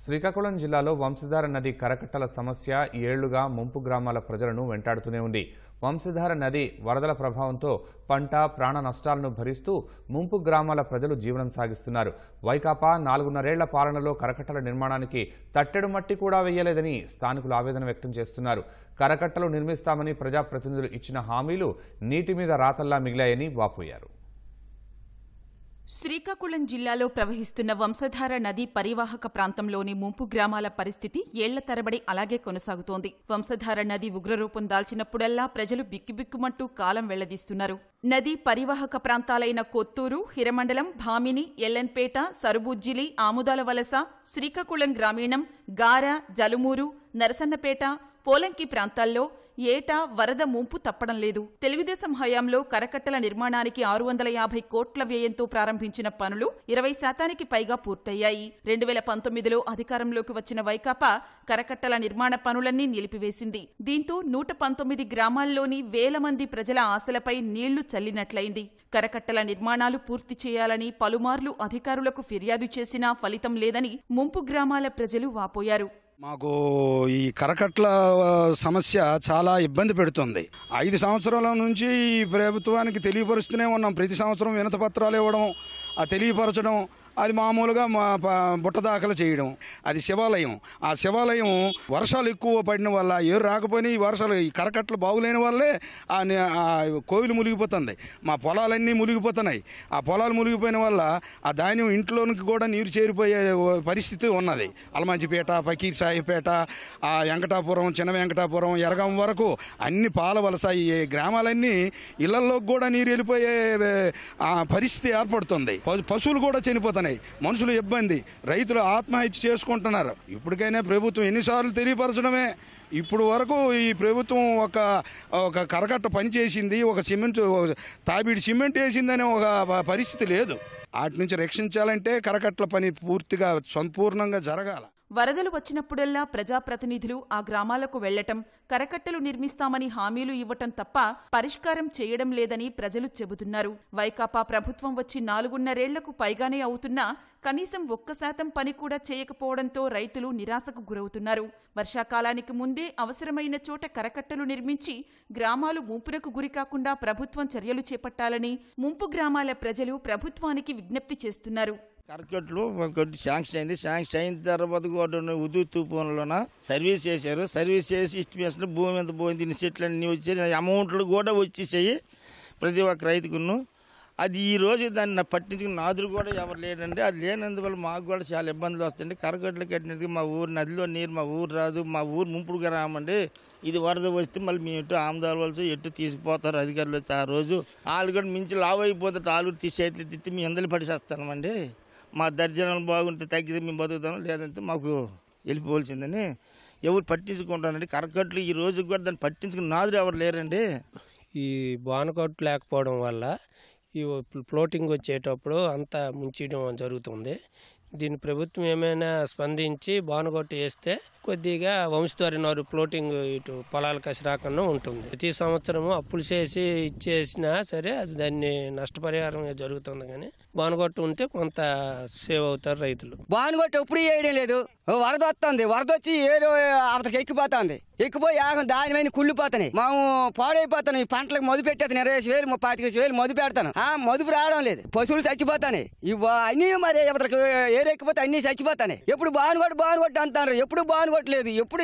శ్రీకాకుళం జిల్లాలో వంశధార నది కరకట్టల సమస్య ఏళ్లుగా ముంపు గ్రామాల ప్రజలను వెంటాడుతూనే ఉంది వంశధార నది వరదల ప్రభావంతో పంట ప్రాణ నష్టాలను భరిస్తూ ముంపు గ్రామాల ప్రజలు జీవనం సాగిస్తున్నారు వైకాపా నాలుగున్నరేళ్ల పాలనలో కరకట్టల నిర్మాణానికి తట్టెడు మట్టి కూడా వేయలేదని స్థానికులు ఆవేదన వ్యక్తం చేస్తున్నారు కరకట్టలు నిర్మిస్తామని ప్రజాప్రతినిధులు ఇచ్చిన హామీలు నీటి మీద రాతల్లా మిగిలాయని వాపోయారు శ్రీకాకుళం జిల్లాలో ప్రవహిస్తున్న వంశధార నది పరివాహక ప్రాంతంలోని ముంపు గ్రామాల పరిస్థితి ఏళ్ల తరబడి అలాగే కొనసాగుతోంది వంశధార నది ఉగ్రరూపం దాల్చినప్పుడల్లా ప్రజలు బిక్కుబిక్కుమంటూ కాలం వెళ్లదీస్తున్నారు నది పరివాహక ప్రాంతాలైన కొత్తూరు హిరమండలం భామిని ఎల్లన్పేట సరుబుజ్జిలి ఆముదాల వలస శ్రీకాకుళం గ్రామీణం గార జలుమూరు నరసన్నపేట పోలంకి ప్రాంతాల్లో ఏటా వరద ముంపు తప్పడం లేదు తెలుగుదేశం హయాంలో కరకట్టల నిర్మాణానికి ఆరు వందల యాభై కోట్ల వ్యయంతో ప్రారంభించిన పనులు ఇరవై శాతానికి పైగా పూర్తయ్యాయి రెండు వేల పంతొమ్మిదిలో అధికారంలోకి వచ్చిన వైకాపా కరకట్టల నిర్మాణ పనులన్నీ నిలిపివేసింది దీంతో నూట పంతొమ్మిది గ్రామాల్లోని వేల మంది ప్రజల ఆశలపై నీళ్లు చల్లినట్లయింది కరకట్టల నిర్మాణాలు పూర్తి చేయాలని పలుమార్లు అధికారులకు ఫిర్యాదు చేసినా ఫలితం లేదని ముంపు గ్రామాల ప్రజలు వాపోయారు మాకు ఈ కరకట్ల సమస్య చాలా ఇబ్బంది పెడుతుంది ఐదు సంవత్సరాల నుంచి ఈ ప్రభుత్వానికి తెలియపరుస్తూనే ఉన్నాం ప్రతి సంవత్సరం వినతపత్రాలు ఇవ్వడం ఆ తెలియపరచడం అది మామూలుగా మా బుట్ట దాఖలు చేయడం అది శివాలయం ఆ శివాలయం వర్షాలు ఎక్కువ పడిన వల్ల ఏరు రాకపోయి వర్షాలు ఈ కరకట్లు బాగులేని వల్లే ఆ కోవిలు మునిగిపోతుంది మా పొలాలన్నీ మునిగిపోతున్నాయి ఆ పొలాలు మునిగిపోయిన వల్ల ఆ ధాన్యం ఇంట్లోనికి కూడా నీరు చేరిపోయే పరిస్థితి ఉన్నది అలమంచిపేట పకీర్ సాయిపేట ఆ వెంకటాపురం చిన్న వెంకటాపురం ఎరగం వరకు అన్ని పాల వలస ఈ గ్రామాలన్నీ ఇళ్లలోకి కూడా నీరు వెళ్ళిపోయే పరిస్థితి ఏర్పడుతుంది పశువులు కూడా చనిపోతున్నాయి ఉన్నాయి మనుషులు ఇబ్బంది రైతులు ఆత్మహత్య చేసుకుంటున్నారు ఇప్పటికైనా ప్రభుత్వం ఎన్నిసార్లు తెలియపరచడమే ఇప్పుడు వరకు ఈ ప్రభుత్వం ఒక ఒక కరకట్ట పనిచేసింది ఒక సిమెంట్ తాబీడి సిమెంట్ వేసిందనే ఒక పరిస్థితి లేదు వాటి నుంచి రక్షించాలంటే కరకట్ల పని పూర్తిగా సంపూర్ణంగా జరగాల వరదలు వచ్చినప్పుడల్లా ప్రజాప్రతినిధులు ఆ గ్రామాలకు వెళ్లటం కరకట్టలు నిర్మిస్తామని హామీలు ఇవ్వటం తప్ప పరిష్కారం చేయడం లేదని ప్రజలు చెబుతున్నారు వైకాపా ప్రభుత్వం వచ్చి నాలుగున్నరేళ్లకు పైగానే అవుతున్నా కనీసం ఒక్క శాతం పని కూడా చేయకపోవడంతో రైతులు నిరాశకు గురవుతున్నారు వర్షాకాలానికి ముందే అవసరమైన చోట కరకట్టలు నిర్మించి గ్రామాలు ముంపునకు గురికాకుండా ప్రభుత్వం చర్యలు చేపట్టాలని ముంపు గ్రామాల ప్రజలు ప్రభుత్వానికి విజ్ఞప్తి చేస్తున్నారు కరకట్లు కొద్ది శాంక్షన్ అయింది శాంక్షన్ అయిన తర్వాత కూడా ఉదు తుఫాన్లోన సర్వీస్ చేశారు సర్వీస్ చేసి ఇస్టిమేషన్ భూమి మీద పోయింది ఇన్ని సెట్లు అన్ని వచ్చాయి అమౌంట్లు కూడా వచ్చేసాయి ప్రతి ఒక్క రైతుకును అది ఈ రోజు దాన్ని పట్టించుకుని నాదురు కూడా ఎవరు లేడండి అది లేనందువల్ల మాకు కూడా చాలా ఇబ్బందులు వస్తాయండి కరకట్లు కట్టినందుకు మా ఊరు నదిలో నీరు మా ఊరు రాదు మా ఊరు ముంపుడుగా రామండి ఇది వరద వస్తే మళ్ళీ మేము ఎటు ఆమదాలవలసి ఎటు తీసిపోతారు అధికారులు ఆ రోజు వాళ్ళు కూడా మించి లావు తాలూరు తీసేట్లు తిట్టి మీ అందరు పడిచేస్తామండి మా దర్జనాలు బాగుంటే తగ్గితే మేము బతుకుతాం లేదంటే మాకు వెళ్ళిపోవాల్సిందని ఎవరు పట్టించుకుంటానండి కరకట్లు ఈ రోజు కూడా దాన్ని పట్టించుకుని నాదురు ఎవరు లేరండి ఈ బానకట్టు లేకపోవడం వల్ల ఈ ఫ్లోటింగ్ వచ్చేటప్పుడు అంతా ముంచడం జరుగుతుంది దీని ప్రభుత్వం ఏమైనా స్పందించి బానుగొట్టు వేస్తే కొద్దిగా వంశధారినారు ఫ్లోటింగ్ ఇటు పొలాల కసి రాకుండా ఉంటుంది ప్రతి సంవత్సరం అప్పులు చేసి ఇచ్చేసినా సరే అది దాన్ని నష్టపరిహారం జరుగుతుంది కానీ బానుగొట్టు ఉంటే కొంత సేవ్ అవుతారు రైతులు బానుగొట్టు ఎప్పుడు వేయడం లేదు వరద వస్తుంది వరద వచ్చి ఏదో అతనికి ఎక్కిపోతుంది ఎక్కిపోయి ఆగం దానిమైన కుళ్ళిపోతాయి కుళ్ళిపోతున్నాయి మేము పాడైపోతాను ఈ పంటలకు మదు పెట్టేస్తాను ఇరవై వేలు పాతిక వేలు మదు పెడతాను ఆ మదుపు రావడం లేదు పశువులు చచ్చిపోతాయి ఇవ్వ అన్నీ మరి ఎవరికి ఎక్కిపోతే అన్నీ చచ్చిపోతాయి ఎప్పుడు బానుగొట్టు బానుగొట్టు అంటారు ఎప్పుడు బానుగొట్టు పట్టుకోవట్లేదు ఎప్పుడు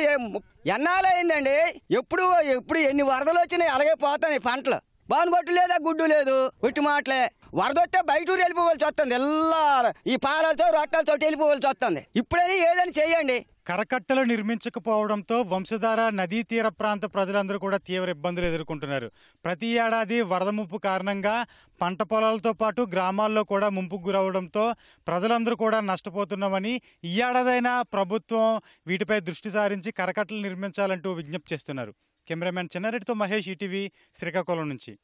ఎన్నాలైందండి ఎప్పుడు ఎప్పుడు ఎన్ని వరదలు వచ్చినాయి అలాగే పోతాయి పంటలు బాను పట్టు లేదా గుడ్డు లేదు ఒట్టి మాటలే వరదొస్తే బయట ఊరు వెళ్ళిపోవాల్సి వస్తుంది ఎల్లా ఈ పాలతో రొట్టెలతో వెళ్ళిపోవాలి వస్తుంది ఇప్పుడైనా ఏదైనా చేయండి కరకట్టలు నిర్మించకపోవడంతో వంశధార నదీ తీర ప్రాంత ప్రజలందరూ కూడా తీవ్ర ఇబ్బందులు ఎదుర్కొంటున్నారు ప్రతి ఏడాది వరద ముప్పు కారణంగా పంట పొలాలతో పాటు గ్రామాల్లో కూడా ముంపు గురవడంతో ప్రజలందరూ కూడా నష్టపోతున్నామని ఈ ఏడాదైనా ప్రభుత్వం వీటిపై దృష్టి సారించి కరకట్టలు నిర్మించాలంటూ విజ్ఞప్తి చేస్తున్నారు కెమెరామెన్ చిన్నారెడ్డితో మహేష్ ఈటీవీ శ్రీకాకుళం నుంచి